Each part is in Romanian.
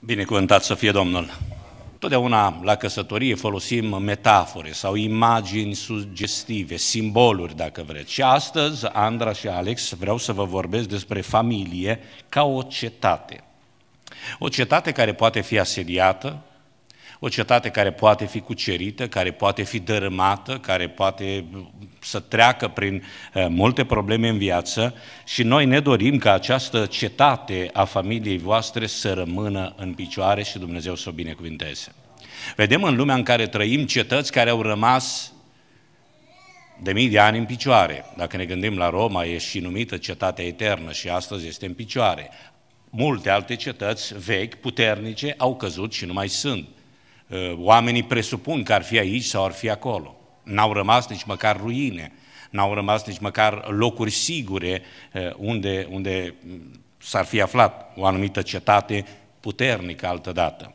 Binecuvântat să fie Domnul! Totdeauna la căsătorie folosim metafore sau imagini sugestive, simboluri dacă vreți. Și astăzi, Andra și Alex, vreau să vă vorbesc despre familie ca o cetate. O cetate care poate fi asediată, o cetate care poate fi cucerită, care poate fi dărâmată, care poate uh, să treacă prin uh, multe probleme în viață și noi ne dorim ca această cetate a familiei voastre să rămână în picioare și Dumnezeu să o binecuvinteze. Vedem în lumea în care trăim cetăți care au rămas de mii de ani în picioare. Dacă ne gândim la Roma, e și numită cetatea eternă și astăzi este în picioare. Multe alte cetăți vechi, puternice, au căzut și nu mai sunt. Eh, oamenii presupun că ar fi aici sau ar fi acolo. N-au rămas nici măcar ruine, n-au rămas nici măcar locuri sigure eh, unde, unde mm, s-ar fi aflat o anumită cetate puternică altădată.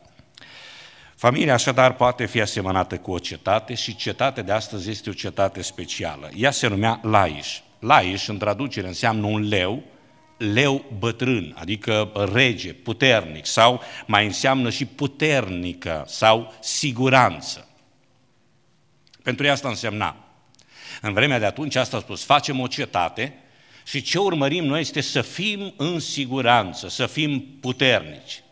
Familia așadar poate fi asemănată cu o cetate și cetatea de astăzi este o cetate specială. Ea se numea Laiș. Laiș, în traducere, înseamnă un leu leu bătrân, adică rege, puternic, sau mai înseamnă și puternică sau siguranță. Pentru ea asta însemna. În vremea de atunci asta a spus, facem o cetate și ce urmărim noi este să fim în siguranță, să fim puternici.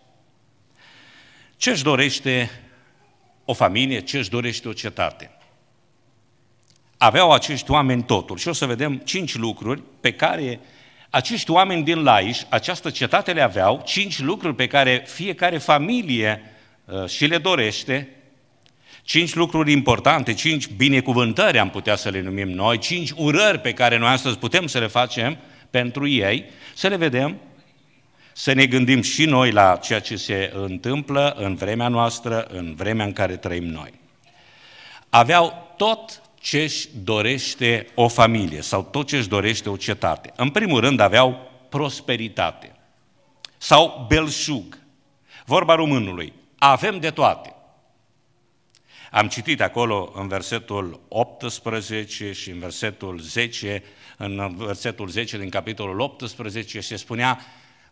Ce își dorește o familie, ce își dorește o cetate? Aveau acești oameni totul și o să vedem cinci lucruri pe care acești oameni din Laiș, această cetate le aveau, cinci lucruri pe care fiecare familie uh, și le dorește, cinci lucruri importante, cinci binecuvântări am putea să le numim noi, cinci urări pe care noi astăzi putem să le facem pentru ei, să le vedem, să ne gândim și noi la ceea ce se întâmplă în vremea noastră, în vremea în care trăim noi. Aveau tot ce își dorește o familie sau tot ce își dorește o cetate. În primul rând aveau prosperitate sau belșug. Vorba românului, avem de toate. Am citit acolo în versetul 18 și în versetul 10, în versetul 10 din capitolul 18 se spunea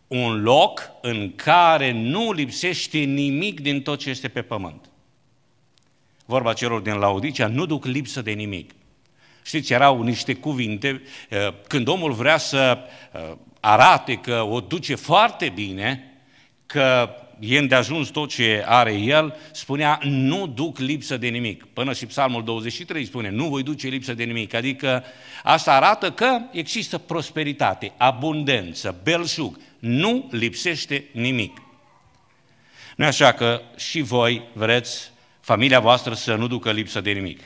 un loc în care nu lipsește nimic din tot ce este pe pământ vorba celor din Laodicea, nu duc lipsă de nimic. Știți, erau niște cuvinte, eh, când omul vrea să eh, arate că o duce foarte bine, că e îndeajuns tot ce are el, spunea, nu duc lipsă de nimic. Până și Psalmul 23 spune, nu voi duce lipsă de nimic. Adică asta arată că există prosperitate, abundență, belșug. Nu lipsește nimic. Nu așa că și voi vreți familia voastră să nu ducă lipsă de nimic.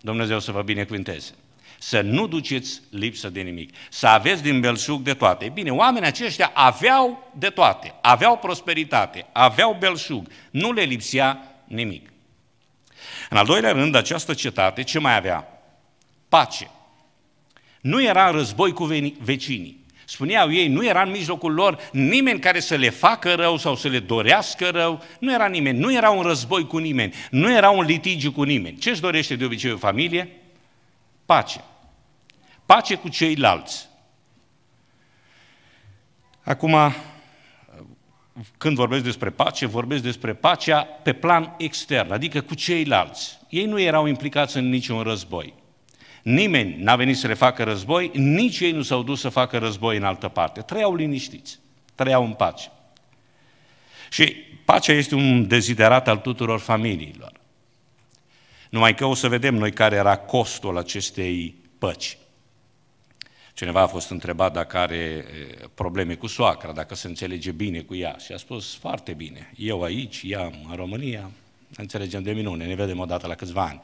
Dumnezeu să vă binecuvânteze. Să nu duceți lipsă de nimic. Să aveți din belșug de toate. E bine, oamenii aceștia aveau de toate. Aveau prosperitate, aveau belșug. Nu le lipsea nimic. În al doilea rând, această cetate ce mai avea? Pace. Nu era război cu vecinii spuneau ei, nu era în mijlocul lor nimeni care să le facă rău sau să le dorească rău, nu era nimeni, nu era un război cu nimeni, nu era un litigiu cu nimeni. Ce își dorește de obicei o familie? Pace. Pace cu ceilalți. Acum, când vorbesc despre pace, vorbesc despre pacea pe plan extern, adică cu ceilalți. Ei nu erau implicați în niciun război. Nimeni n-a venit să le facă război, nici ei nu s-au dus să facă război în altă parte. Trăiau liniștiți, trăiau în pace. Și pacea este un deziderat al tuturor familiilor. Numai că o să vedem noi care era costul acestei păci. Cineva a fost întrebat dacă are probleme cu soacra, dacă se înțelege bine cu ea și a spus foarte bine, eu aici, ea în România, înțelegem de minune, ne vedem odată la câțiva ani.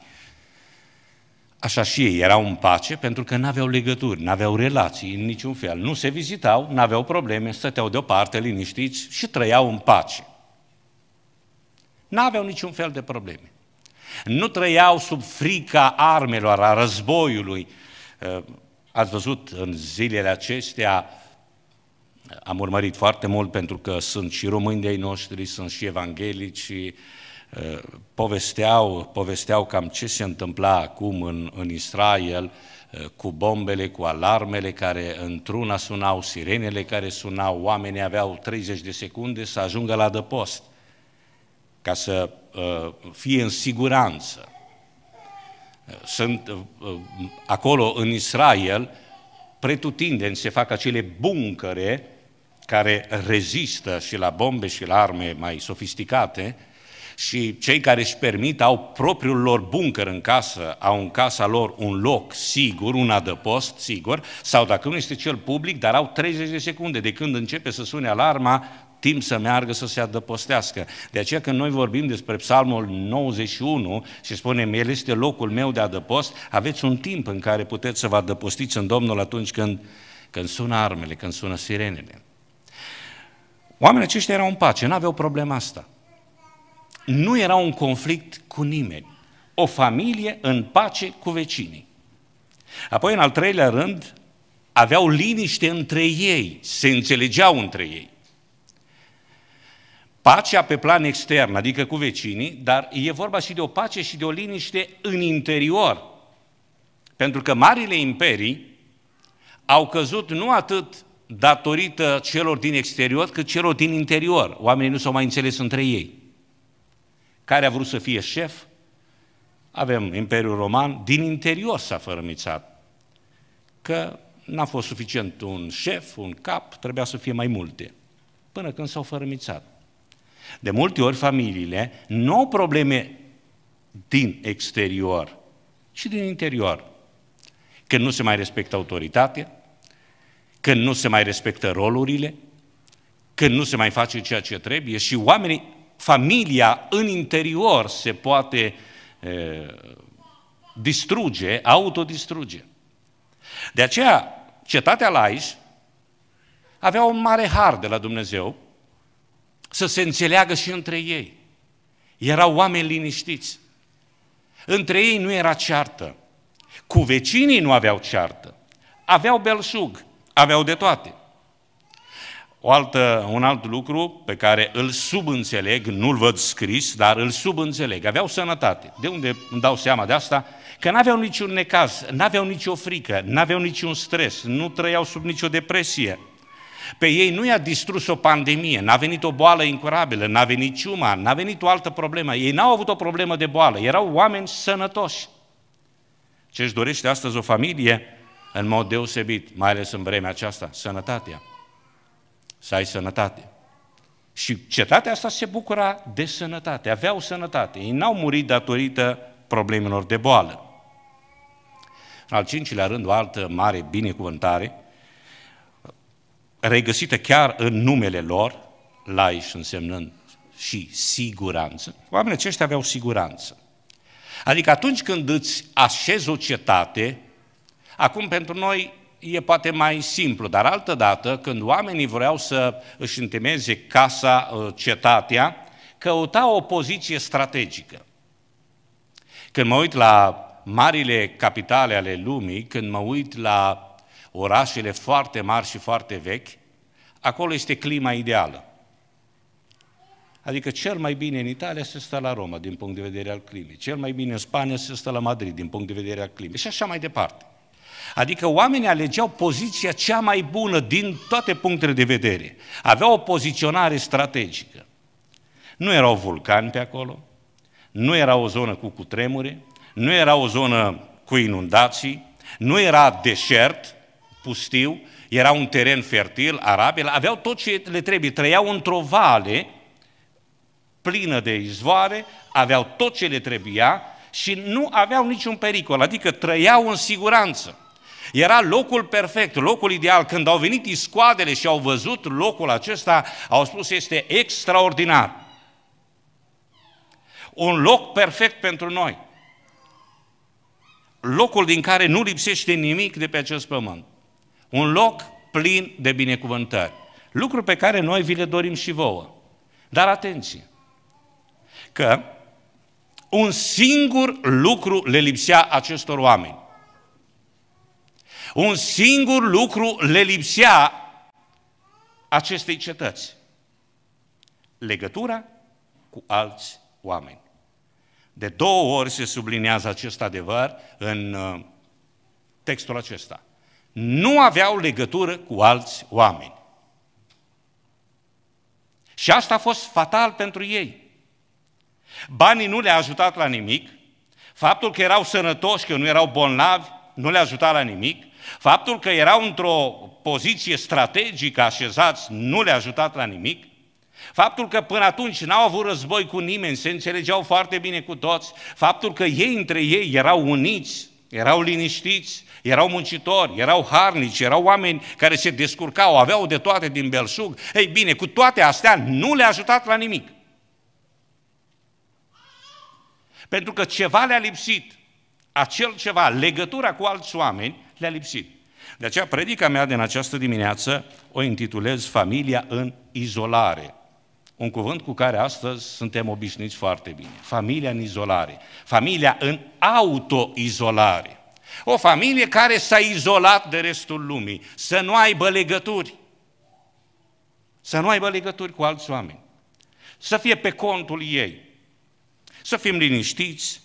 Așa și ei erau în pace pentru că nu aveau legături, nu aveau relații în niciun fel. Nu se vizitau, nu aveau probleme, stăteau deoparte, liniștiți și trăiau în pace. Nu aveau niciun fel de probleme. Nu trăiau sub frica armelor, a războiului. Ă, ați văzut în zilele acestea, am urmărit foarte mult pentru că sunt și români de noștri, sunt și evanghelici, povesteau, povesteau cam ce se întâmpla acum în, în Israel eh, cu bombele, cu alarmele care într-una sunau, sirenele care sunau, oamenii aveau 30 de secunde să ajungă la dăpost ca să uh, fie în siguranță. Eh, sunt uh, acolo în Israel, pretutindeni se fac acele buncăre care rezistă și la bombe și la arme mai sofisticate, și cei care își permit au propriul lor bunker în casă, au în casa lor un loc sigur, un adăpost sigur, sau dacă nu este cel public, dar au 30 de secunde de când începe să sune alarma, timp să meargă să se adăpostească. De aceea când noi vorbim despre psalmul 91 și spunem, el este locul meu de adăpost, aveți un timp în care puteți să vă adăpostiți în Domnul atunci când, când sună armele, când sună sirenele. Oamenii aceștia erau în pace, nu aveau problema asta nu era un conflict cu nimeni. O familie în pace cu vecinii. Apoi, în al treilea rând, aveau liniște între ei, se înțelegeau între ei. Pacea pe plan extern, adică cu vecinii, dar e vorba și de o pace și de o liniște în interior. Pentru că marile imperii au căzut nu atât datorită celor din exterior, cât celor din interior. Oamenii nu s-au mai înțeles între ei. Care a vrut să fie șef? Avem Imperiul Roman, din interior s-a fărămițat Că n-a fost suficient un șef, un cap, trebuia să fie mai multe. Până când s-au fărămițat. De multe ori familiile nu au probleme din exterior, ci din interior. Când nu se mai respectă autoritatea, când nu se mai respectă rolurile, când nu se mai face ceea ce trebuie și oamenii familia în interior se poate e, eh, distruge, autodistruge. De aceea, cetatea Laiș avea un mare har de la Dumnezeu să se înțeleagă și între ei. Erau oameni liniștiți. Între ei nu era ceartă. Cu vecinii nu aveau ceartă. Aveau belșug, aveau de toate. O altă, un alt lucru pe care îl subînțeleg, nu-l văd scris, dar îl subînțeleg. Aveau sănătate. De unde îmi dau seama de asta? Că n-aveau niciun necaz, n-aveau nicio frică, n-aveau niciun stres, nu trăiau sub nicio depresie. Pe ei nu i-a distrus o pandemie, n-a venit o boală incurabilă, n-a venit ciuma, n-a venit o altă problemă. Ei n-au avut o problemă de boală, erau oameni sănătoși. Ce și dorește astăzi o familie? În mod deosebit, mai ales în vremea aceasta, sănătatea să ai sănătate. Și cetatea asta se bucura de sănătate, aveau sănătate. Ei n-au murit datorită problemelor de boală. În al cincilea rând, o altă mare binecuvântare, regăsită chiar în numele lor, laiș însemnând și siguranță, oamenii aceștia aveau siguranță. Adică atunci când îți așezi o cetate, acum pentru noi e poate mai simplu, dar altă dată, când oamenii vreau să își întemeze casa, uh, cetatea, căuta o poziție strategică. Când mă uit la marile capitale ale lumii, când mă uit la orașele foarte mari și foarte vechi, acolo este clima ideală. Adică cel mai bine în Italia se stă la Roma din punct de vedere al climei, cel mai bine în Spania se stă la Madrid din punct de vedere al climei și așa mai departe. Adică oamenii alegeau poziția cea mai bună din toate punctele de vedere. Aveau o poziționare strategică. Nu erau vulcani pe acolo, nu era o zonă cu cutremure, nu era o zonă cu inundații, nu era deșert, pustiu, era un teren fertil, arabil, aveau tot ce le trebuie, trăiau într-o vale plină de izvoare, aveau tot ce le trebuia și nu aveau niciun pericol, adică trăiau în siguranță. Era locul perfect, locul ideal. Când au venit iscoadele și au văzut locul acesta, au spus este extraordinar. Un loc perfect pentru noi. Locul din care nu lipsește nimic de pe acest pământ. Un loc plin de binecuvântări. Lucruri pe care noi vi le dorim și vouă. Dar atenție! Că un singur lucru le lipsea acestor oameni. Un singur lucru le lipsea acestei cetăți. Legătura cu alți oameni. De două ori se sublinează acest adevăr în uh, textul acesta. Nu aveau legătură cu alți oameni. Și asta a fost fatal pentru ei. Banii nu le-a ajutat la nimic, faptul că erau sănătoși, că nu erau bolnavi, nu le-a ajutat la nimic, Faptul că erau într-o poziție strategică așezați nu le-a ajutat la nimic. Faptul că până atunci n-au avut război cu nimeni, se înțelegeau foarte bine cu toți, faptul că ei între ei erau uniți, erau liniștiți, erau muncitori, erau harnici, erau oameni care se descurcau, aveau de toate din belșug. Ei bine, cu toate astea nu le-a ajutat la nimic. Pentru că ceva le-a lipsit. Acel ceva, legătura cu alți oameni, le-a lipsit. De aceea, predica mea din această dimineață o intitulez Familia în izolare. Un cuvânt cu care astăzi suntem obișnuiți foarte bine. Familia în izolare. Familia în autoizolare. O familie care s-a izolat de restul lumii, să nu aibă legături. Să nu aibă legături cu alți oameni. Să fie pe contul ei. Să fim liniștiți.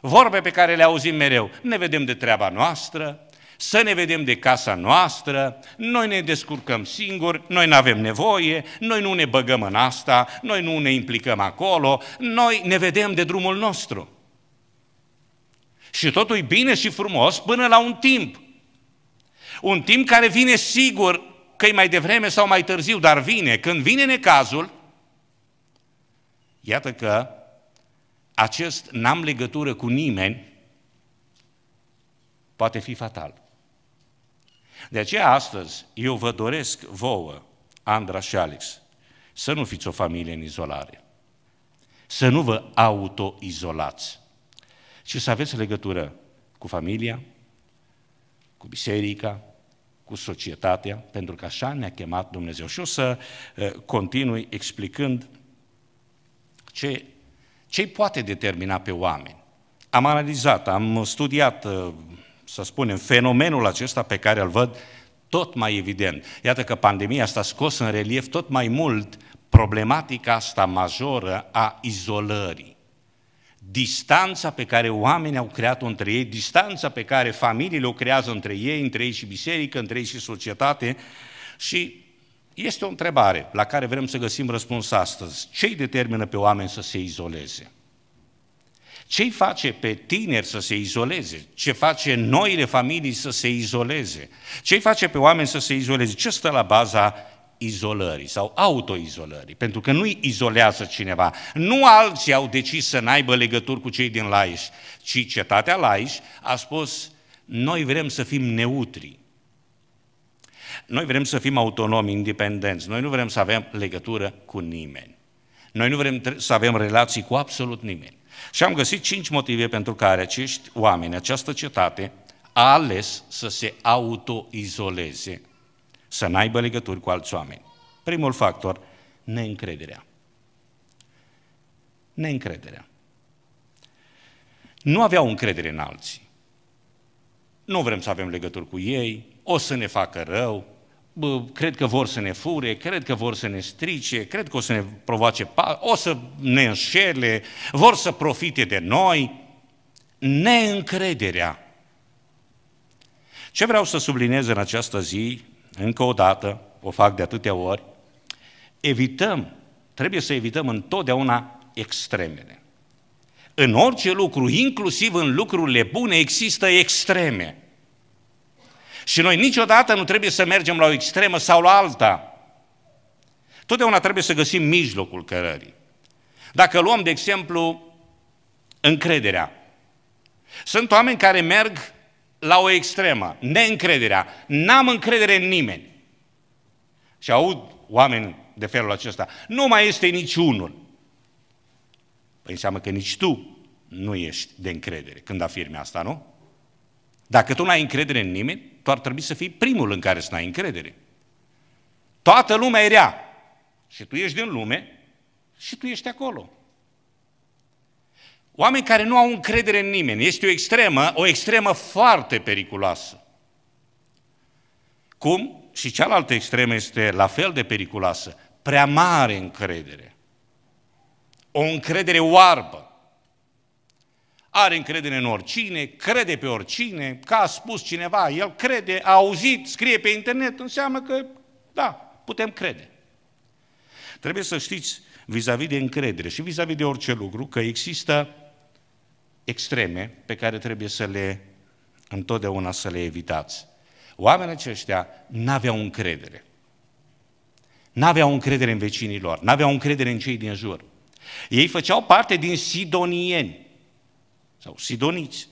Vorbe pe care le auzim mereu. Ne vedem de treaba noastră, să ne vedem de casa noastră, noi ne descurcăm singuri, noi nu avem nevoie, noi nu ne băgăm în asta, noi nu ne implicăm acolo, noi ne vedem de drumul nostru. Și totul e bine și frumos până la un timp. Un timp care vine sigur că e mai devreme sau mai târziu, dar vine. Când vine necazul, iată că acest n-am legătură cu nimeni poate fi fatal. De aceea astăzi eu vă doresc vouă, Andra și Alex, să nu fiți o familie în izolare, să nu vă autoizolați, ci să aveți legătură cu familia, cu biserica, cu societatea, pentru că așa ne-a chemat Dumnezeu. Și o să eh, continui explicând ce ce poate determina pe oameni. Am analizat, am studiat eh, să spunem, fenomenul acesta pe care îl văd tot mai evident. Iată că pandemia asta a scos în relief tot mai mult problematica asta majoră a izolării. Distanța pe care oamenii au creat-o între ei, distanța pe care familiile o creează între ei, între ei și biserică, între ei și societate. Și este o întrebare la care vrem să găsim răspuns astăzi. Ce îi determină pe oameni să se izoleze? Ce face pe tineri să se izoleze? Ce face noile familii să se izoleze? Ce face pe oameni să se izoleze? Ce stă la baza izolării sau autoizolării? Pentru că nu-i izolează cineva. Nu alții au decis să n-aibă legături cu cei din Laiș, ci cetatea Laiș a spus, noi vrem să fim neutri. Noi vrem să fim autonomi, independenți. Noi nu vrem să avem legătură cu nimeni. Noi nu vrem să avem relații cu absolut nimeni. Și am găsit cinci motive pentru care acești oameni, această cetate, a ales să se autoizoleze, să n-aibă legături cu alți oameni. Primul factor, neîncrederea. Neîncrederea. Nu aveau încredere în alții. Nu vrem să avem legături cu ei, o să ne facă rău, bă, cred că vor să ne fure, cred că vor să ne strice, cred că o să ne provoace o să ne înșele, vor să profite de noi. Neîncrederea. Ce vreau să subliniez în această zi, încă o dată, o fac de atâtea ori, evităm, trebuie să evităm întotdeauna extremele. În orice lucru, inclusiv în lucrurile bune, există extreme. Și noi niciodată nu trebuie să mergem la o extremă sau la alta. Totdeauna trebuie să găsim mijlocul cărării. Dacă luăm, de exemplu, încrederea. Sunt oameni care merg la o extremă, neîncrederea. N-am încredere în nimeni. Și aud oameni de felul acesta. Nu mai este niciunul. Păi înseamnă că nici tu nu ești de încredere când afirmi asta, nu? Dacă tu nu ai încredere în nimeni, tu ar trebui să fii primul în care să n-ai încredere. Toată lumea e rea. Și tu ești din lume și tu ești acolo. Oameni care nu au încredere în nimeni. Este o extremă, o extremă foarte periculoasă. Cum? Și cealaltă extremă este la fel de periculoasă. Prea mare încredere. O încredere oarbă are încredere în oricine, crede pe oricine, că a spus cineva, el crede, a auzit, scrie pe internet, înseamnă că, da, putem crede. Trebuie să știți vis-a-vis -vis de încredere și vis-a-vis -vis de orice lucru că există extreme pe care trebuie să le, întotdeauna să le evitați. Oamenii aceștia n-aveau încredere. N-aveau încredere în vecinii lor, n-aveau încredere în cei din jur. Ei făceau parte din sidonieni sau sidoniți.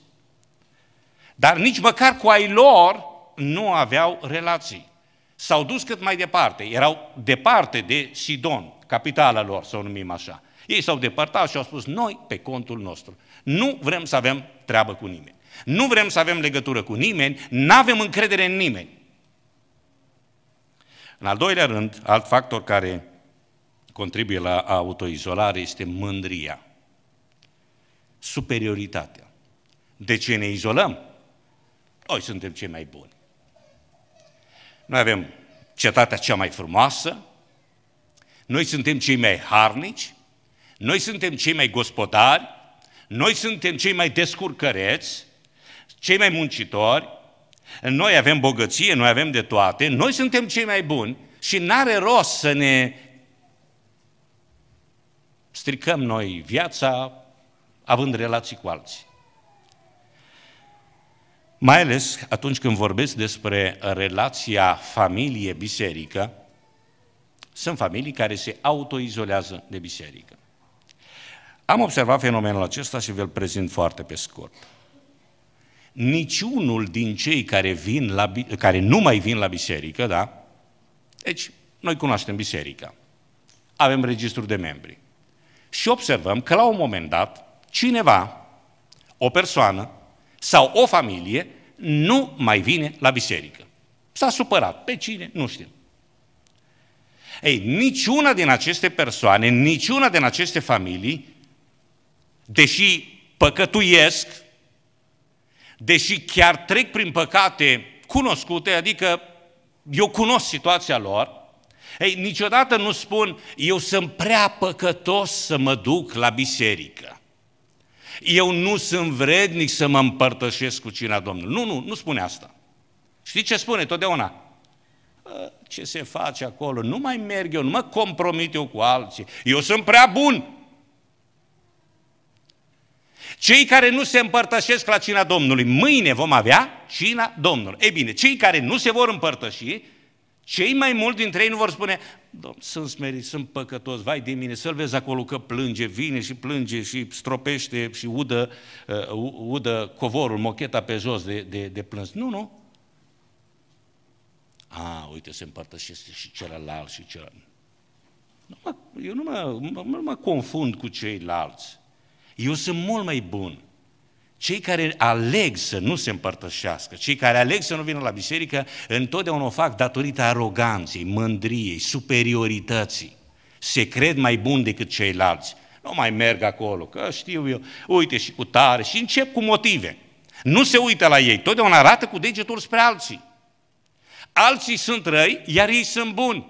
Dar nici măcar cu ai lor nu aveau relații. S-au dus cât mai departe, erau departe de Sidon, capitala lor, să o numim așa. Ei s-au depărtat și au spus, noi pe contul nostru. Nu vrem să avem treabă cu nimeni. Nu vrem să avem legătură cu nimeni, nu avem încredere în nimeni. În al doilea rând, alt factor care contribuie la autoizolare este mândria superioritatea. De ce ne izolăm? Noi suntem cei mai buni. Noi avem cetatea cea mai frumoasă, noi suntem cei mai harnici, noi suntem cei mai gospodari, noi suntem cei mai descurcăreți, cei mai muncitori, noi avem bogăție, noi avem de toate, noi suntem cei mai buni și n-are rost să ne stricăm noi viața, având relații cu alții. Mai ales atunci când vorbesc despre relația familie-biserică, sunt familii care se autoizolează de biserică. Am observat fenomenul acesta și vi-l prezint foarte pe scurt. Niciunul din cei care, vin la, care nu mai vin la biserică, da? Deci, noi cunoaștem biserica. Avem registru de membri. Și observăm că la un moment dat, cineva, o persoană sau o familie nu mai vine la biserică. S-a supărat. Pe cine? Nu știm. Ei, niciuna din aceste persoane, niciuna din aceste familii, deși păcătuiesc, deși chiar trec prin păcate cunoscute, adică eu cunosc situația lor, ei, niciodată nu spun, eu sunt prea păcătos să mă duc la biserică. Eu nu sunt vrednic să mă împărtășesc cu cina Domnului. Nu, nu, nu spune asta. Știi ce spune totdeauna? Ă, ce se face acolo? Nu mai merg eu, nu mă compromit eu cu alții. Eu sunt prea bun. Cei care nu se împărtășesc la cina Domnului, mâine vom avea cina Domnului. Ei bine, cei care nu se vor împărtăși, cei mai mulți dintre ei nu vor spune, „Domn, sunt smerit, sunt păcătos, vai de mine, să-l vezi acolo că plânge, vine și plânge și stropește și udă, uh, udă covorul, mocheta pe jos de, de, de plâns. Nu, nu. A, uite, se împărtășește și celălalt și celălalt. Nu mă, eu nu mă, mă, nu mă confund cu ceilalți. Eu sunt mult mai bun. Cei care aleg să nu se împărtășească, cei care aleg să nu vină la biserică, întotdeauna o fac datorită aroganței, mândriei, superiorității. Se cred mai bun decât ceilalți. Nu mai merg acolo, că știu eu, uite și cu tare și încep cu motive. Nu se uită la ei, totdeauna arată cu degetul spre alții. Alții sunt răi, iar ei sunt buni.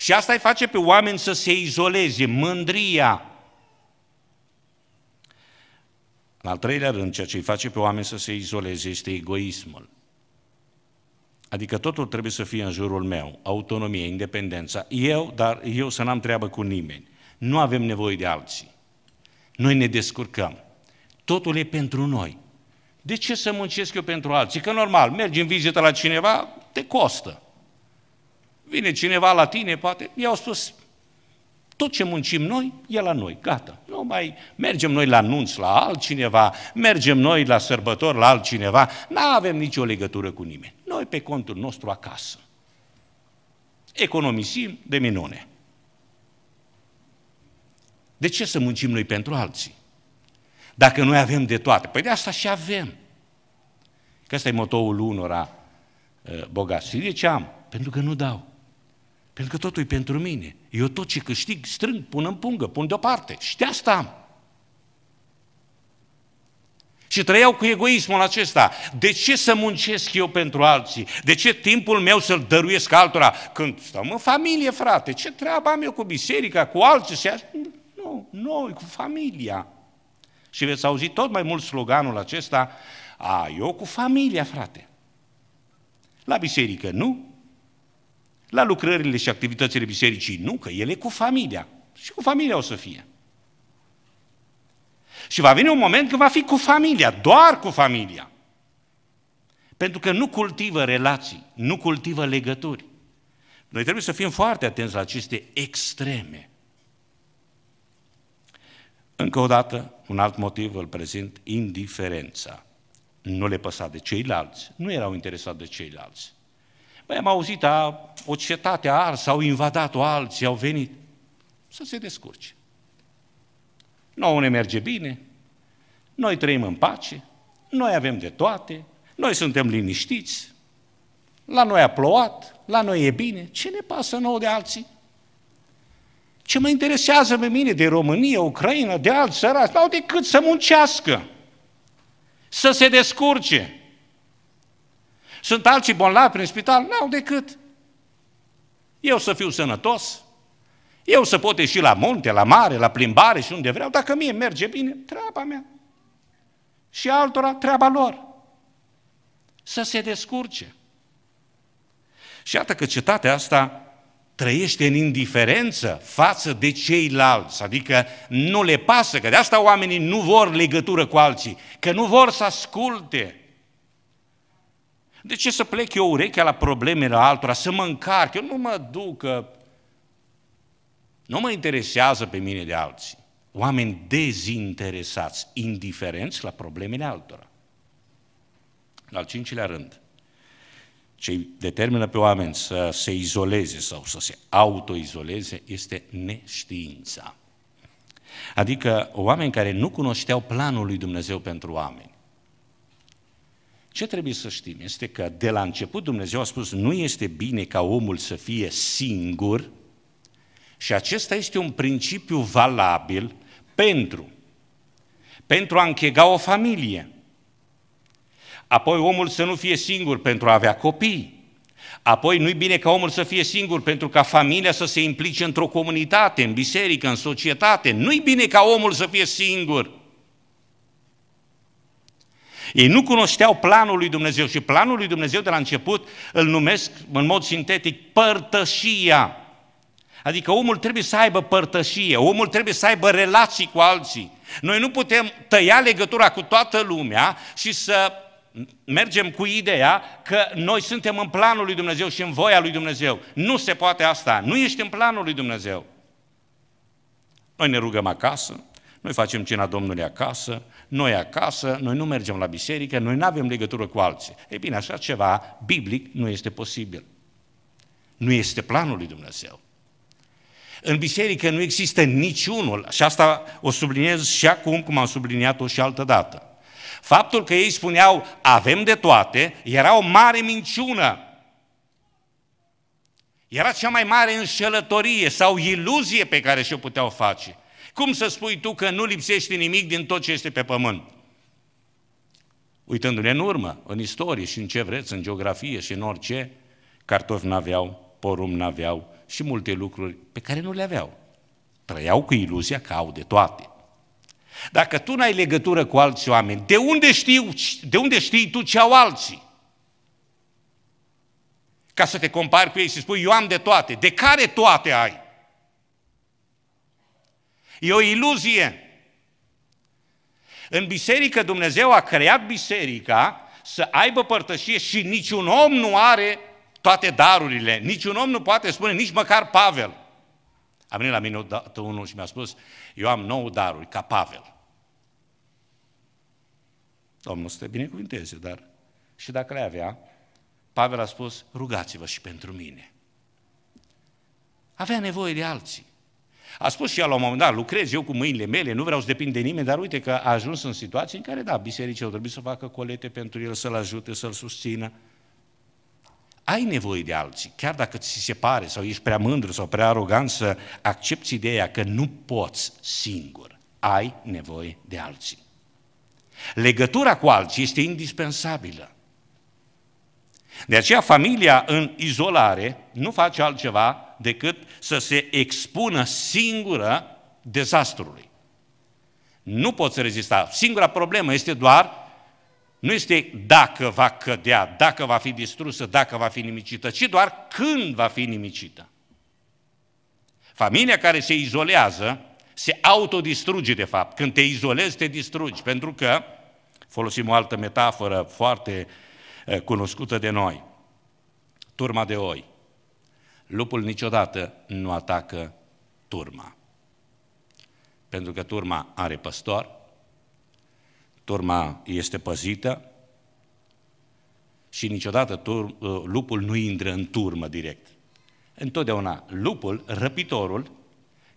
Și asta îi face pe oameni să se izoleze, mândria, În al treilea rând, ceea ce îi face pe oameni să se izoleze este egoismul. Adică totul trebuie să fie în jurul meu, autonomie, independența. Eu, dar eu să n-am treabă cu nimeni. Nu avem nevoie de alții. Noi ne descurcăm. Totul e pentru noi. De ce să muncesc eu pentru alții? Că normal, mergi în vizită la cineva, te costă. Vine cineva la tine, poate, i-au spus, tot ce muncim noi, e la noi, gata. Nu mai mergem noi la anunț la altcineva, mergem noi la sărbători, la altcineva, nu avem nicio legătură cu nimeni. Noi pe contul nostru acasă. Economisim de minune. De ce să muncim noi pentru alții? Dacă noi avem de toate. Păi de asta și avem. Că ăsta e motoul unora uh, bogați. Și de ce am? Pentru că nu dau. Pentru că totul e pentru mine. Eu tot ce câștig, strâng, pun în pungă, pun deoparte. Și de asta am. Și trăiau cu egoismul acesta. De ce să muncesc eu pentru alții? De ce timpul meu să-l dăruiesc altora? Când stăm în familie, frate, ce treabă am eu cu biserica, cu alții? Se nu, noi, cu familia. Și veți auzi tot mai mult sloganul acesta, a, eu cu familia, frate. La biserică nu, la lucrările și activitățile bisericii. Nu, că el e cu familia. Și cu familia o să fie. Și va veni un moment când va fi cu familia, doar cu familia. Pentru că nu cultivă relații, nu cultivă legături. Noi trebuie să fim foarte atenți la aceste extreme. Încă o dată, un alt motiv îl prezint, indiferența. Nu le păsa de ceilalți, nu erau interesați de ceilalți. Păi am auzit, a, o cetate a ars, au invadat-o alții, au venit. Să se descurce. Nouă ne merge bine, noi trăim în pace, noi avem de toate, noi suntem liniștiți, la noi a plouat, la noi e bine, ce ne pasă nouă de alții? Ce mă interesează pe mine de România, Ucraina, de alți sărați? N-au decât să muncească, să se descurce, sunt alții bolnavi prin spital? N-au decât. Eu să fiu sănătos, eu să pot ieși la munte, la mare, la plimbare și unde vreau, dacă mie merge bine, treaba mea. Și altora, treaba lor. Să se descurce. Și iată că cetatea asta trăiește în indiferență față de ceilalți, adică nu le pasă, că de asta oamenii nu vor legătură cu alții, că nu vor să asculte, de ce să plec eu urechea la problemele altora, să mă încarc? Eu nu mă duc, nu mă interesează pe mine de alții. Oameni dezinteresați, indiferenți la problemele altora. În al cincilea rând, ce determină pe oameni să se izoleze sau să se autoizoleze este neștiința. Adică oameni care nu cunoșteau planul lui Dumnezeu pentru oameni. Ce trebuie să știm este că de la început Dumnezeu a spus nu este bine ca omul să fie singur și acesta este un principiu valabil pentru pentru a închega o familie. Apoi omul să nu fie singur pentru a avea copii. Apoi nu-i bine ca omul să fie singur pentru ca familia să se implice într-o comunitate, în biserică, în societate. Nu-i bine ca omul să fie singur. Ei nu cunoșteau planul lui Dumnezeu și planul lui Dumnezeu de la început îl numesc în mod sintetic părtășia. Adică omul trebuie să aibă părtășie, omul trebuie să aibă relații cu alții. Noi nu putem tăia legătura cu toată lumea și să mergem cu ideea că noi suntem în planul lui Dumnezeu și în voia lui Dumnezeu. Nu se poate asta, nu ești în planul lui Dumnezeu. Noi ne rugăm acasă, noi facem cina Domnului acasă, noi acasă, noi nu mergem la biserică, noi nu avem legătură cu alții. Ei bine, așa ceva biblic nu este posibil. Nu este planul lui Dumnezeu. În biserică nu există niciunul, și asta o subliniez și acum, cum am subliniat-o și altă dată. Faptul că ei spuneau, avem de toate, era o mare minciună. Era cea mai mare înșelătorie sau iluzie pe care și-o puteau face. Cum să spui tu că nu lipsește nimic din tot ce este pe pământ? Uitându-ne în urmă, în istorie și în ce vreți, în geografie și în orice, cartofi n-aveau, porum n-aveau și multe lucruri pe care nu le aveau. Trăiau cu iluzia că au de toate. Dacă tu n-ai legătură cu alți oameni, de unde, știu, de unde știi tu ce au alții? Ca să te compari cu ei și spui, eu am de toate. De care toate ai? E o iluzie. În biserică Dumnezeu a creat biserica să aibă părtășie și niciun om nu are toate darurile. Niciun om nu poate spune, nici măcar Pavel. A venit la mine dată unul și mi-a spus, eu am nouă daruri, ca Pavel. Domnul să te binecuvinteze, dar și dacă le avea, Pavel a spus, rugați-vă și pentru mine. Avea nevoie de alții. A spus și ea la un moment dat, lucrez eu cu mâinile mele, nu vreau să depind de nimeni, dar uite că a ajuns în situații în care, da, bisericii au trebuit să facă colete pentru el, să-l ajute, să-l susțină. Ai nevoie de alții, chiar dacă ți se pare sau ești prea mândru sau prea arogant să accepti ideea că nu poți singur. Ai nevoie de alții. Legătura cu alții este indispensabilă. De aceea familia în izolare nu face altceva decât să se expună singură dezastrului. Nu poți rezista. Singura problemă este doar, nu este dacă va cădea, dacă va fi distrusă, dacă va fi nimicită, ci doar când va fi nimicită. Familia care se izolează se autodistruge, de fapt. Când te izolezi, te distrugi, pentru că, folosim o altă metaforă foarte eh, cunoscută de noi, turma de oi. Lupul niciodată nu atacă turma. Pentru că turma are păstor, turma este păzită și niciodată tur, uh, lupul nu intră în turmă direct. Întotdeauna lupul, răpitorul,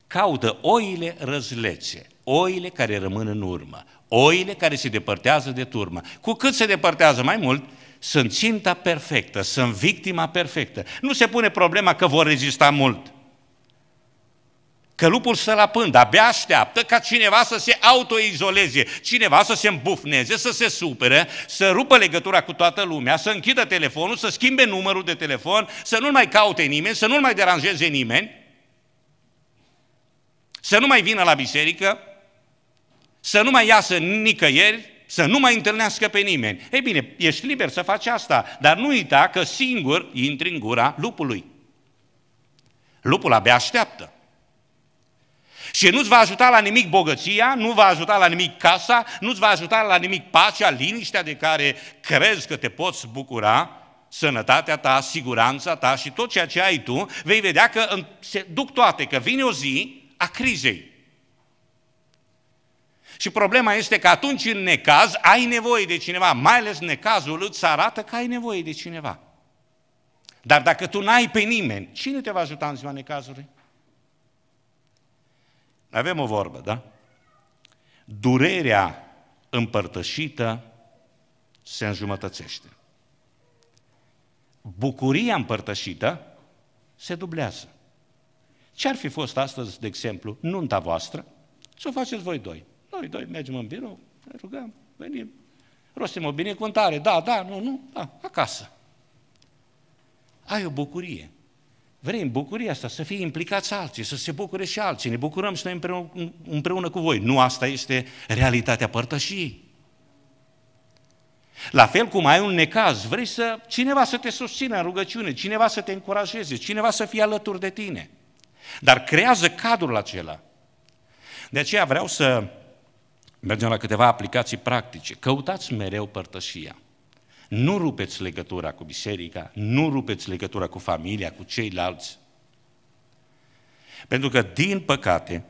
caută oile răzlețe, oile care rămân în urmă, oile care se depărtează de turmă. Cu cât se depărtează mai mult, sunt ținta perfectă, sunt victima perfectă. Nu se pune problema că vor rezista mult. Că lupul stă la pând, abia așteaptă ca cineva să se autoizoleze, cineva să se îmbufneze, să se supere, să rupă legătura cu toată lumea, să închidă telefonul, să schimbe numărul de telefon, să nu mai caute nimeni, să nu mai deranjeze nimeni, să nu mai vină la biserică, să nu mai iasă nicăieri, să nu mai întâlnească pe nimeni. Ei bine, ești liber să faci asta, dar nu uita că singur intri în gura lupului. Lupul abia așteaptă. Și nu-ți va ajuta la nimic bogăția, nu va ajuta la nimic casa, nu-ți va ajuta la nimic pacea, liniștea de care crezi că te poți bucura, sănătatea ta, siguranța ta și tot ceea ce ai tu, vei vedea că se duc toate, că vine o zi a crizei. Și problema este că atunci în necaz ai nevoie de cineva, mai ales necazul îți arată că ai nevoie de cineva. Dar dacă tu n-ai pe nimeni, cine te va ajuta în ziua necazului? Avem o vorbă, da? Durerea împărtășită se înjumătățește. Bucuria împărtășită se dublează. Ce ar fi fost astăzi, de exemplu, nunta voastră? Să o faceți voi doi. Noi doi mergem în birou, ne rugăm, venim, rostim o binecuvântare, da, da, nu, nu, da, acasă. Ai o bucurie. în bucuria asta, să fie implicați alții, să se bucure și alții, ne bucurăm și noi împreună, împreună cu voi. Nu asta este realitatea părtășii. La fel cum ai un necaz, vrei să cineva să te susțină în rugăciune, cineva să te încurajeze, cineva să fie alături de tine. Dar creează cadrul acela. De aceea vreau să Mergem la câteva aplicații practice. Căutați mereu părtășia. Nu rupeți legătura cu biserica, nu rupeți legătura cu familia, cu ceilalți. Pentru că, din păcate,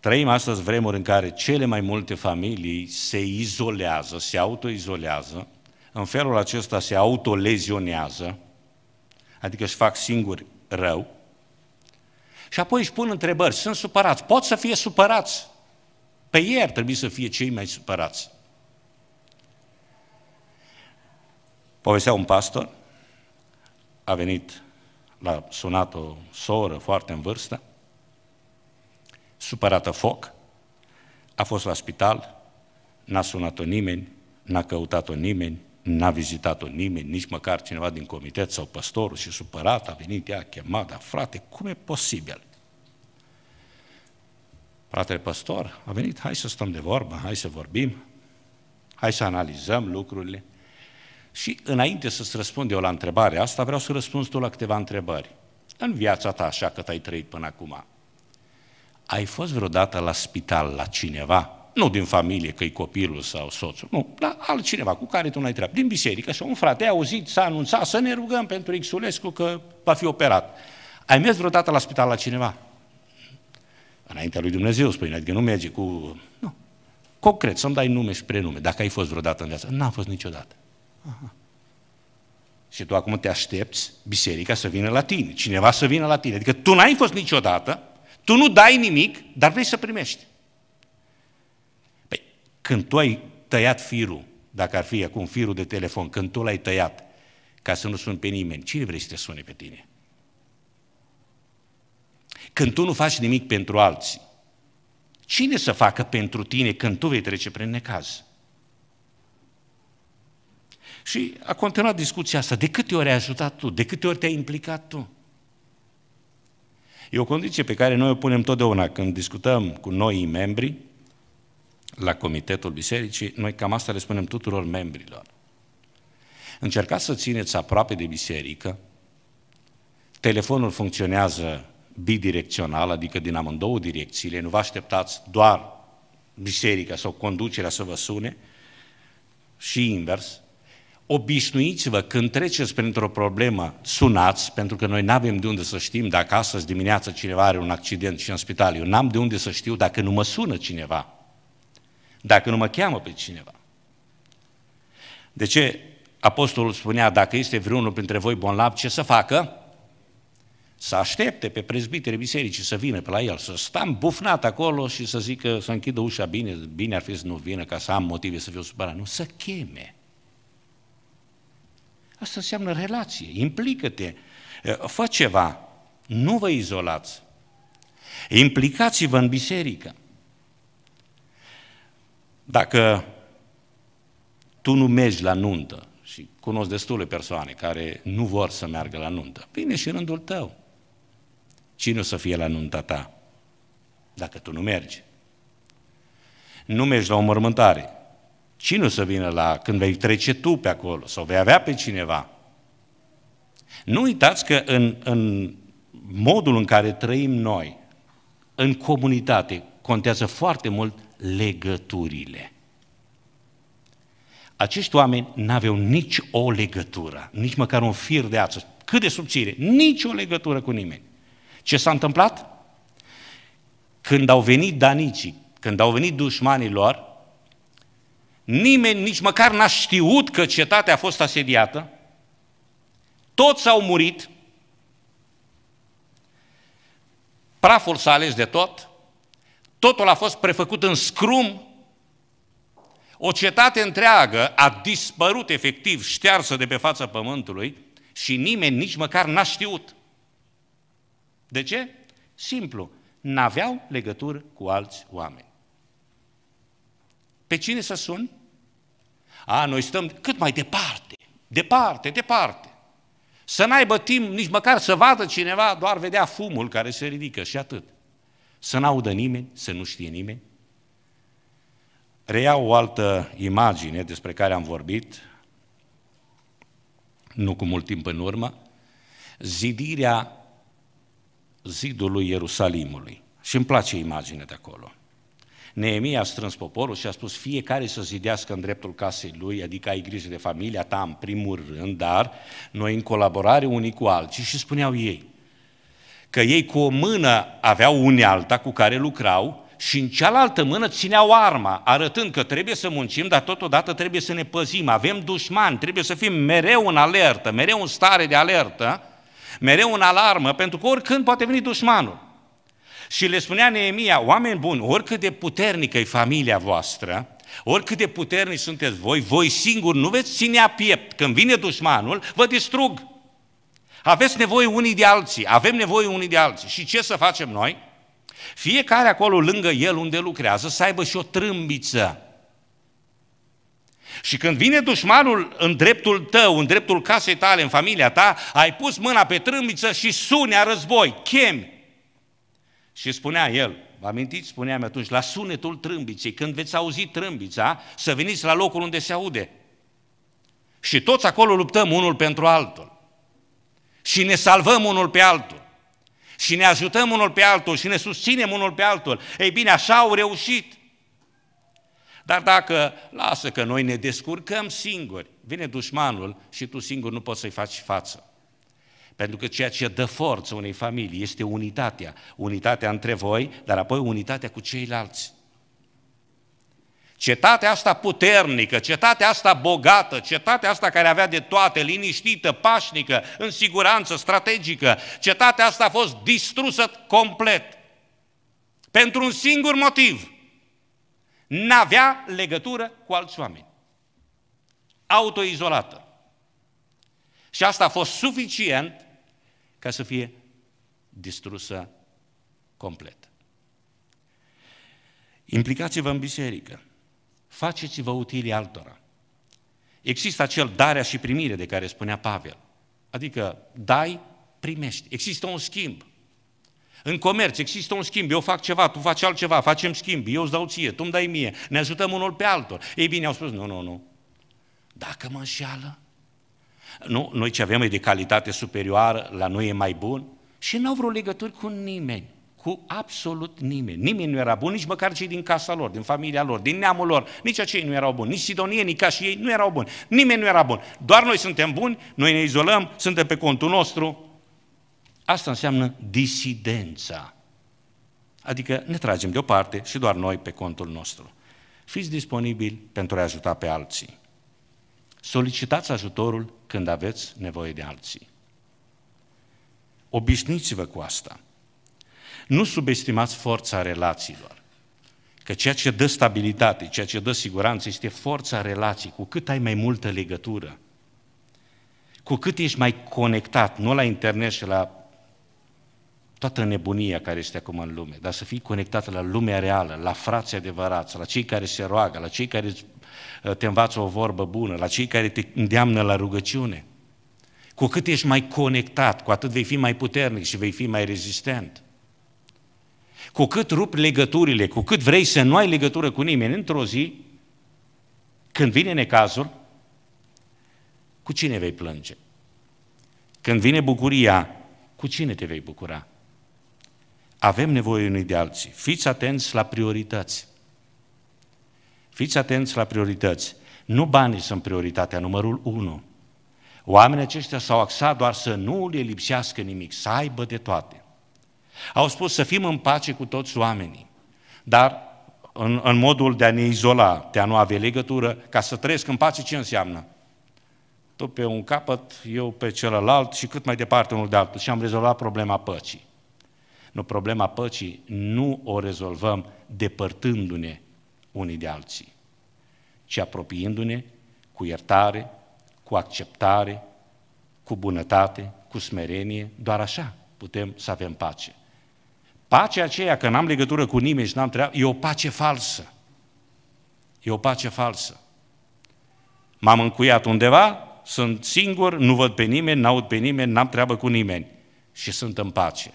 trăim astăzi vremuri în care cele mai multe familii se izolează, se autoizolează, în felul acesta se autolezionează, adică își fac singuri rău, și apoi își pun întrebări, sunt supărați, pot să fie supărați, pe ei ar trebui să fie cei mai supărați. Povestea un pastor, a venit, l-a sunat o soră foarte în vârstă, supărată foc, a fost la spital, n-a sunat-o nimeni, n-a căutat-o nimeni, n-a vizitat-o nimeni, nici măcar cineva din comitet sau păstorul și supărat a venit, ea a chemat, dar frate, cum e posibil? Fratele păstor a venit, hai să stăm de vorbă, hai să vorbim, hai să analizăm lucrurile. Și înainte să-ți răspund eu la întrebarea asta, vreau să răspund tu la câteva întrebări. În viața ta, așa că ai trăit până acum, ai fost vreodată la spital la cineva? Nu din familie, că-i copilul sau soțul, nu, la altcineva cu care tu n-ai treabă. Din biserică și un frate a auzit, s-a anunțat să ne rugăm pentru Xulescu că va fi operat. Ai mers vreodată la spital la cineva? Înaintea lui Dumnezeu spune, adică nu merge cu... Nu. Concret, să-mi dai nume și prenume. Dacă ai fost vreodată în viață. N-am fost niciodată. Aha. Și tu acum te aștepți biserica să vină la tine, cineva să vină la tine. Adică tu n-ai fost niciodată, tu nu dai nimic, dar vrei să primești. Păi, când tu ai tăiat firul, dacă ar fi acum firul de telefon, când tu l-ai tăiat, ca să nu sun pe nimeni, cine vrei să te sune pe tine? când tu nu faci nimic pentru alții, cine să facă pentru tine când tu vei trece prin necaz? Și a continuat discuția asta. De câte ori ai ajutat tu? De câte ori te-ai implicat tu? E o condiție pe care noi o punem totdeauna când discutăm cu noi membri la Comitetul Bisericii, noi cam asta le spunem tuturor membrilor. Încercați să țineți aproape de biserică, telefonul funcționează bidirecțional, adică din amândouă direcțiile, nu vă așteptați doar biserica sau conducerea să vă sune și invers, obișnuiți-vă când treceți printr-o problemă, sunați, pentru că noi nu avem de unde să știm dacă astăzi dimineața cineva are un accident și în spital. Eu n-am de unde să știu dacă nu mă sună cineva, dacă nu mă cheamă pe cineva. De ce apostolul spunea, dacă este vreunul printre voi bolnav, ce să facă? să aștepte pe prezbitere bisericii să vină pe la el, să stăm bufnat acolo și să zică, să închidă ușa bine, bine ar fi să nu vină ca să am motive să fiu supărat. Nu, să cheme. Asta înseamnă relație, implică-te, fă ceva, nu vă izolați. Implicați-vă în biserică. Dacă tu nu mergi la nuntă, și cunosc destule persoane care nu vor să meargă la nuntă. Vine și rândul tău. Cine o să fie la nunta ta? Dacă tu nu mergi. Nu mergi la o mormântare. Cine o să vină la când vei trece tu pe acolo? Sau vei avea pe cineva? Nu uitați că în, în modul în care trăim noi, în comunitate, contează foarte mult legăturile. Acești oameni n-aveau nici o legătură, nici măcar un fir de ață, cât de subțire, nici o legătură cu nimeni. Ce s-a întâmplat? Când au venit danicii, când au venit dușmanii lor, nimeni nici măcar n-a știut că cetatea a fost asediată, toți au murit, praful s-a ales de tot, totul a fost prefăcut în scrum, o cetate întreagă a dispărut efectiv, ștearsă de pe fața pământului și nimeni nici măcar n-a știut. De ce? Simplu, n-aveau legături cu alți oameni. Pe cine să sun? A, noi stăm cât mai departe, departe, departe. Să n-aibă timp nici măcar să vadă cineva, doar vedea fumul care se ridică și atât. Să n-audă nimeni, să nu știe nimeni. Reiau o altă imagine despre care am vorbit, nu cu mult timp în urmă, zidirea zidului Ierusalimului. Și îmi place imaginea de acolo. Neemia a strâns poporul și a spus fiecare să zidească în dreptul casei lui, adică ai grijă de familia ta în primul rând, dar noi în colaborare unii cu alții și spuneau ei că ei cu o mână aveau unealta cu care lucrau și în cealaltă mână țineau arma, arătând că trebuie să muncim, dar totodată trebuie să ne păzim, avem dușmani, trebuie să fim mereu în alertă, mereu în stare de alertă, mereu în alarmă, pentru că oricând poate veni dușmanul. Și le spunea Neemia, oameni buni, oricât de puternică e familia voastră, oricât de puternici sunteți voi, voi singuri nu veți a piept. Când vine dușmanul, vă distrug. Aveți nevoie unii de alții, avem nevoie unii de alții. Și ce să facem noi? Fiecare acolo lângă el unde lucrează să aibă și o trâmbiță și când vine dușmanul în dreptul tău, în dreptul casei tale, în familia ta, ai pus mâna pe trâmbiță și sunea război, chemi. Și spunea el, vă amintiți, spuneam atunci, la sunetul trâmbiței, când veți auzi trâmbița, să veniți la locul unde se aude. Și toți acolo luptăm unul pentru altul. Și ne salvăm unul pe altul. Și ne ajutăm unul pe altul și ne susținem unul pe altul. Ei bine, așa au reușit dar dacă lasă că noi ne descurcăm singuri, vine dușmanul și tu singur nu poți să-i faci față. Pentru că ceea ce dă forță unei familii este unitatea. Unitatea între voi, dar apoi unitatea cu ceilalți. Cetatea asta puternică, cetatea asta bogată, cetatea asta care avea de toate, liniștită, pașnică, în siguranță, strategică, cetatea asta a fost distrusă complet. Pentru un singur motiv – n-avea legătură cu alți oameni. Autoizolată. Și asta a fost suficient ca să fie distrusă complet. Implicați-vă în biserică. Faceți-vă utili altora. Există acel darea și primire de care spunea Pavel. Adică dai, primești. Există un schimb. În comerț există un schimb, eu fac ceva, tu faci altceva, facem schimb, eu îți dau ție, tu îmi dai mie, ne ajutăm unul pe altul. Ei bine, au spus, nu, nu, nu. Dacă mă înșeală, nu, noi ce avem e de calitate superioară, la noi e mai bun. Și nu au vreo legături cu nimeni, cu absolut nimeni. Nimeni nu era bun, nici măcar cei din casa lor, din familia lor, din neamul lor, nici acei nu erau buni, nici sidonienii ca și ei nu erau buni. Nimeni nu era bun. Doar noi suntem buni, noi ne izolăm, suntem pe contul nostru, Asta înseamnă disidența. Adică ne tragem deoparte și doar noi pe contul nostru. Fiți disponibili pentru a ajuta pe alții. Solicitați ajutorul când aveți nevoie de alții. Obișnuiți-vă cu asta. Nu subestimați forța relațiilor. Că ceea ce dă stabilitate, ceea ce dă siguranță, este forța relației. Cu cât ai mai multă legătură, cu cât ești mai conectat, nu la internet și la toată nebunia care este acum în lume, dar să fii conectat la lumea reală, la frații adevărați, la cei care se roagă, la cei care uh, te învață o vorbă bună, la cei care te îndeamnă la rugăciune. Cu cât ești mai conectat, cu atât vei fi mai puternic și vei fi mai rezistent. Cu cât rupi legăturile, cu cât vrei să nu ai legătură cu nimeni, într-o zi, când vine necazul, cu cine vei plânge? Când vine bucuria, cu cine te vei bucura? Avem nevoie unii de alții. Fiți atenți la priorități. Fiți atenți la priorități. Nu banii sunt prioritatea numărul unu. Oamenii aceștia s-au axat doar să nu le lipsească nimic, să aibă de toate. Au spus să fim în pace cu toți oamenii, dar în, în modul de a ne izola, de a nu avea legătură, ca să trăiesc în pace, ce înseamnă? Tu pe un capăt, eu pe celălalt și cât mai departe unul de altul. Și am rezolvat problema păcii. Nu, problema păcii nu o rezolvăm depărtându-ne unii de alții, ci apropiindu-ne cu iertare, cu acceptare, cu bunătate, cu smerenie, doar așa putem să avem pace. Pacea aceea, că n-am legătură cu nimeni și n-am treabă, e o pace falsă. E o pace falsă. M-am încuiat undeva, sunt singur, nu văd pe nimeni, n-aud pe nimeni, n-am treabă cu nimeni și sunt în pace.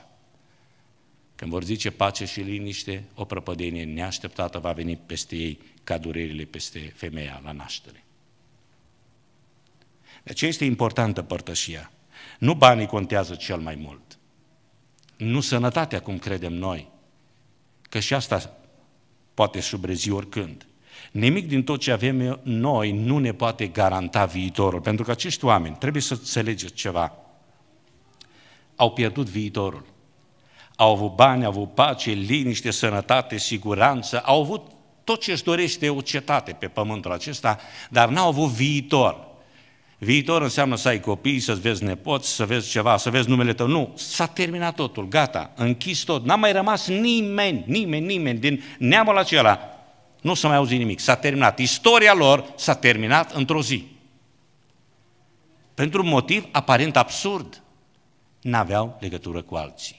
Când vor zice pace și liniște, o prăpădenie neașteptată va veni peste ei ca durerile peste femeia la naștere. De aceea este importantă părtășia. Nu banii contează cel mai mult. Nu sănătatea, cum credem noi. Că și asta poate subrezi oricând. Nimic din tot ce avem noi nu ne poate garanta viitorul, pentru că acești oameni, trebuie să înțelegeți ceva, au pierdut viitorul. Au avut bani, au avut pace, liniște, sănătate, siguranță, au avut tot ce își dorește o cetate pe pământul acesta, dar n-au avut viitor. Viitor înseamnă să ai copii, să-ți vezi nepoți, să vezi ceva, să vezi numele tău. Nu, s-a terminat totul, gata, închis tot. N-a mai rămas nimeni, nimeni, nimeni din neamul acela. Nu s-a mai auzit nimic, s-a terminat. Istoria lor s-a terminat într-o zi. Pentru un motiv aparent absurd. N-aveau legătură cu alții.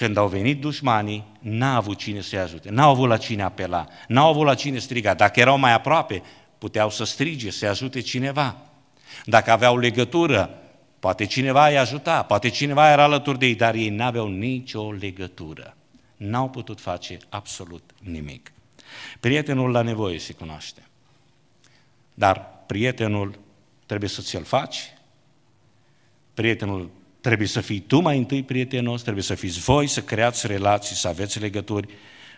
Când au venit dușmanii, n-a avut cine să-i ajute, n-au avut la cine apela, n-au avut la cine striga. Dacă erau mai aproape, puteau să strige, să ajute cineva. Dacă aveau legătură, poate cineva îi ajuta, poate cineva era alături de ei, dar ei n-aveau nicio legătură. N-au putut face absolut nimic. Prietenul la nevoie se cunoaște. Dar prietenul trebuie să ți-l faci, prietenul Trebuie să fii tu mai întâi prietenos, trebuie să fiți voi, să creați relații, să aveți legături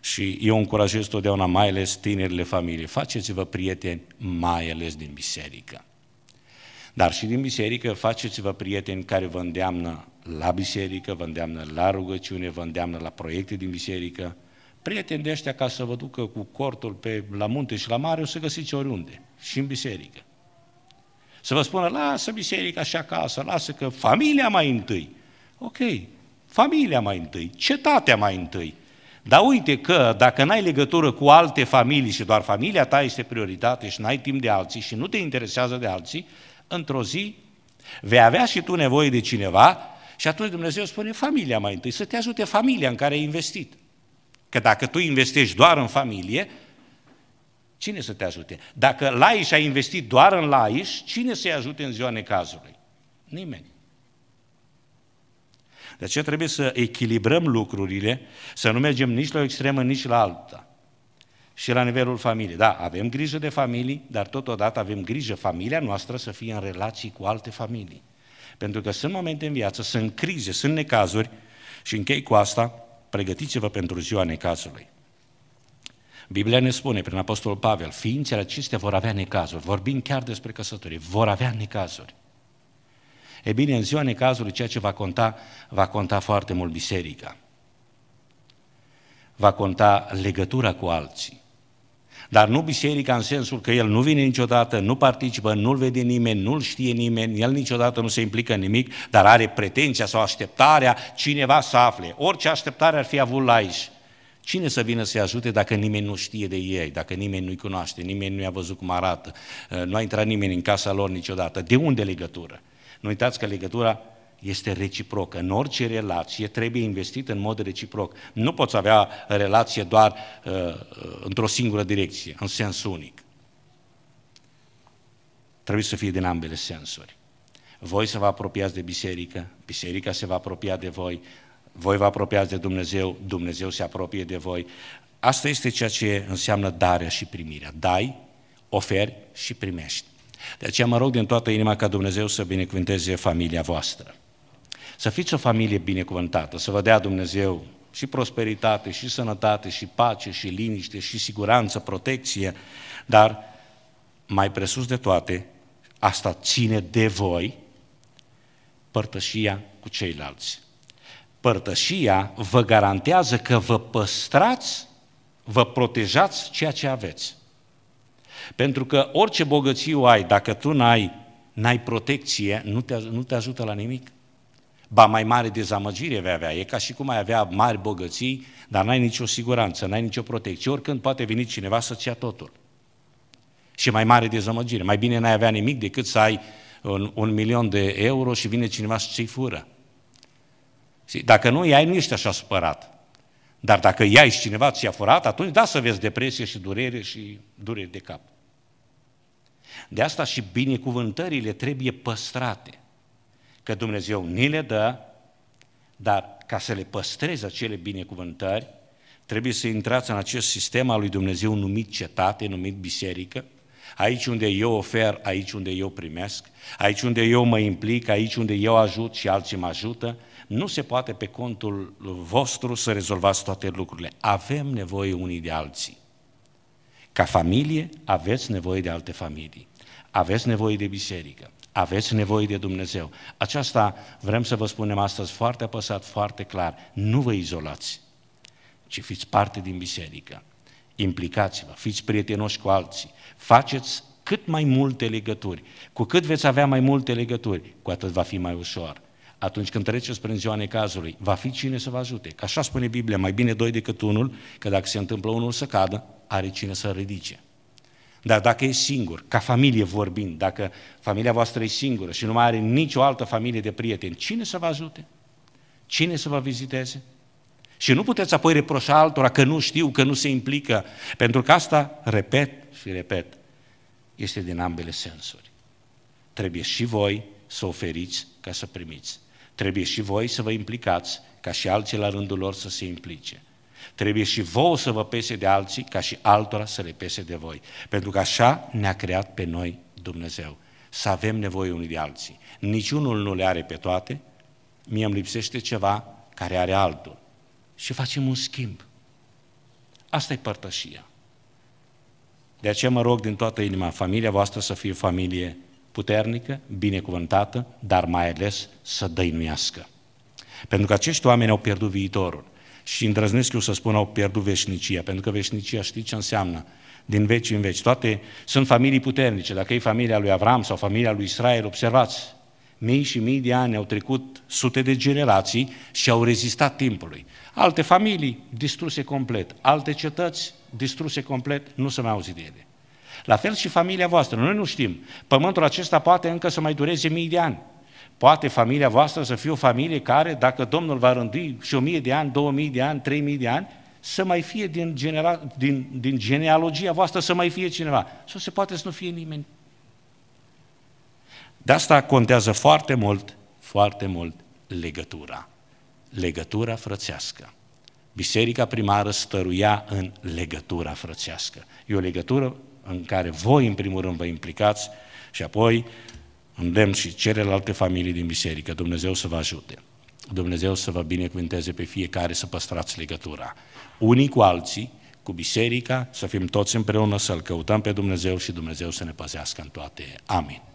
și eu încurajez totdeauna mai ales tinerile familie, Faceți-vă prieteni mai ales din biserică. Dar și din biserică faceți-vă prieteni care vă îndeamnă la biserică, vă îndeamnă la rugăciune, vă îndeamnă la proiecte din biserică. Prieteni de ăștia ca să vă ducă cu cortul pe, la munte și la mare o să găsiți oriunde, și în biserică. Să vă spună, lasă biserica și acasă, lasă că familia mai întâi. Ok, familia mai întâi, cetatea mai întâi. Dar uite că dacă n-ai legătură cu alte familii și doar familia ta este prioritate și n-ai timp de alții și nu te interesează de alții, într-o zi vei avea și tu nevoie de cineva și atunci Dumnezeu spune familia mai întâi, să te ajute familia în care ai investit. Că dacă tu investești doar în familie, Cine să te ajute? Dacă Laiș a investit doar în Laiș, cine să-i ajute în ziua necazului? Nimeni. De aceea trebuie să echilibrăm lucrurile, să nu mergem nici la o extremă, nici la alta. Și la nivelul familiei. Da, avem grijă de familii, dar totodată avem grijă familia noastră să fie în relații cu alte familii. Pentru că sunt momente în viață, sunt crize, sunt necazuri și închei cu asta, pregătiți-vă pentru ziua necazului. Biblia ne spune prin Apostolul Pavel, ființele acestea vor avea necazuri, vorbim chiar despre căsătorie, vor avea necazuri. E bine, în ziua necazului ceea ce va conta, va conta foarte mult biserica. Va conta legătura cu alții. Dar nu biserica în sensul că el nu vine niciodată, nu participă, nu-l vede nimeni, nu-l știe nimeni, el niciodată nu se implică în nimic, dar are pretenția sau așteptarea cineva să afle. Orice așteptare ar fi avut la aici. Cine să vină să-i ajute dacă nimeni nu știe de ei, dacă nimeni nu-i cunoaște, nimeni nu i-a văzut cum arată, uh, nu a intrat nimeni în casa lor niciodată? De unde legătură? Nu uitați că legătura este reciprocă. În orice relație trebuie investit în mod reciproc. Nu poți avea relație doar uh, într-o singură direcție, în sens unic. Trebuie să fie din ambele sensuri. Voi să vă apropiați de biserică, biserica se va apropia de voi, voi vă apropiați de Dumnezeu, Dumnezeu se apropie de voi. Asta este ceea ce înseamnă darea și primirea. Dai, oferi și primești. De aceea mă rog din toată inima ca Dumnezeu să binecuvânteze familia voastră. Să fiți o familie binecuvântată, să vă dea Dumnezeu și prosperitate, și sănătate, și pace, și liniște, și siguranță, protecție, dar mai presus de toate, asta ține de voi părtășia cu ceilalți. Părtășia vă garantează că vă păstrați, vă protejați ceea ce aveți. Pentru că orice bogăție o ai, dacă tu n-ai, n-ai protecție, nu te, nu te ajută la nimic. Ba mai mare dezamăgire vei avea. E ca și cum ai avea mari bogății, dar n-ai nicio siguranță, n-ai nicio protecție. Oricând poate veni cineva să-ți ia totul. Și mai mare dezamăgire. Mai bine n-ai avea nimic decât să ai un, un milion de euro și vine cineva să ți fură. Dacă nu ai, nu ești așa supărat. Dar dacă iai și cineva ți-a furat, atunci da să vezi depresie și durere și dureri de cap. De asta și binecuvântările trebuie păstrate. Că Dumnezeu ni le dă, dar ca să le păstreze acele binecuvântări, trebuie să intrați în acest sistem al lui Dumnezeu numit cetate, numit biserică, aici unde eu ofer, aici unde eu primesc, aici unde eu mă implic, aici unde eu ajut și alții mă ajută, nu se poate pe contul vostru să rezolvați toate lucrurile. Avem nevoie unii de alții. Ca familie aveți nevoie de alte familii. Aveți nevoie de biserică. Aveți nevoie de Dumnezeu. Aceasta vrem să vă spunem astăzi foarte apăsat, foarte clar. Nu vă izolați, ci fiți parte din biserică. Implicați-vă, fiți prietenoși cu alții. Faceți cât mai multe legături. Cu cât veți avea mai multe legături, cu atât va fi mai ușor atunci când treceți prin ziua necazului, va fi cine să vă ajute. Că așa spune Biblia, mai bine doi decât unul, că dacă se întâmplă unul să cadă, are cine să ridice. Dar dacă e singur, ca familie vorbind, dacă familia voastră e singură și nu mai are nicio altă familie de prieteni, cine să vă ajute? Cine să vă viziteze? Și nu puteți apoi reproșa altora că nu știu, că nu se implică, pentru că asta, repet și repet, este din ambele sensuri. Trebuie și voi să oferiți ca să primiți. Trebuie și voi să vă implicați, ca și alții la rândul lor să se implice. Trebuie și voi să vă pese de alții, ca și altora să le pese de voi. Pentru că așa ne-a creat pe noi Dumnezeu. Să avem nevoie unii de alții. Niciunul nu le are pe toate, mie îmi lipsește ceva care are altul. Și facem un schimb. Asta e părtășia. De aceea mă rog din toată inima, familia voastră să fie familie puternică, binecuvântată, dar mai ales să dăinuiască. Pentru că acești oameni au pierdut viitorul și îndrăznesc eu să spun au pierdut veșnicia, pentru că veșnicia știi ce înseamnă din veci în veci. Toate sunt familii puternice, dacă e familia lui Avram sau familia lui Israel, observați, mii și mii de ani au trecut sute de generații și au rezistat timpului. Alte familii distruse complet, alte cetăți distruse complet, nu se mai auzi de ele. La fel și familia voastră. Noi nu știm. Pământul acesta poate încă să mai dureze mii de ani. Poate familia voastră să fie o familie care, dacă Domnul va rândui și o mie de ani, două mii de ani, trei mii de ani, să mai fie din, genera- din, din genealogia voastră să mai fie cineva. Sau se poate să nu fie nimeni. De asta contează foarte mult, foarte mult legătura. Legătura frățească. Biserica primară stăruia în legătura frățească. E o legătură în care voi, în primul rând, vă implicați și apoi îndemn și celelalte familii din biserică. Dumnezeu să vă ajute. Dumnezeu să vă binecuvânteze pe fiecare să păstrați legătura. Unii cu alții, cu biserica, să fim toți împreună, să-L căutăm pe Dumnezeu și Dumnezeu să ne păzească în toate. Amin.